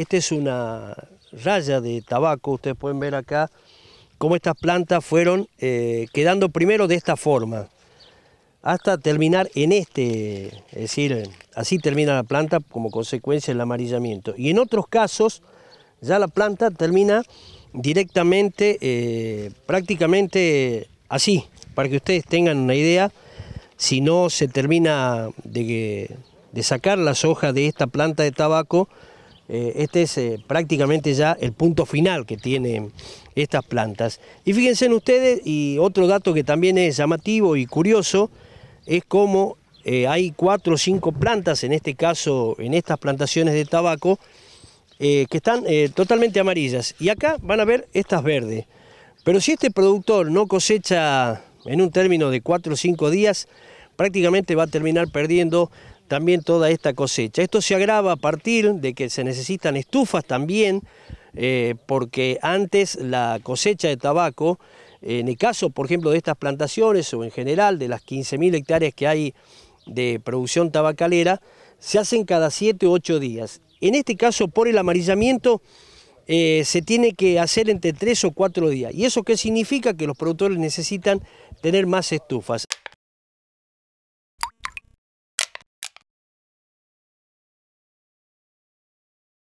Esta es una raya de tabaco, ustedes pueden ver acá cómo estas plantas fueron eh, quedando primero de esta forma, hasta terminar en este, es decir, así termina la planta como consecuencia del amarillamiento. Y en otros casos ya la planta termina directamente, eh, prácticamente así, para que ustedes tengan una idea, si no se termina de, de sacar las hojas de esta planta de tabaco, eh, este es eh, prácticamente ya el punto final que tienen estas plantas. Y fíjense en ustedes, y otro dato que también es llamativo y curioso, es cómo eh, hay cuatro o cinco plantas, en este caso en estas plantaciones de tabaco, que están totalmente amarillas. Y acá van a ver estas verdes. Pero si este productor no cosecha en un término de cuatro o cinco días, prácticamente va a terminar perdiendo también toda esta cosecha. Esto se agrava a partir de que se necesitan estufas también, eh, porque antes la cosecha de tabaco, en el caso, por ejemplo, de estas plantaciones o en general de las 15.000 hectáreas que hay de producción tabacalera, se hacen cada 7 u 8 días. En este caso, por el amarillamiento, eh, se tiene que hacer entre 3 o 4 días. ¿Y eso qué significa? Que los productores necesitan tener más estufas.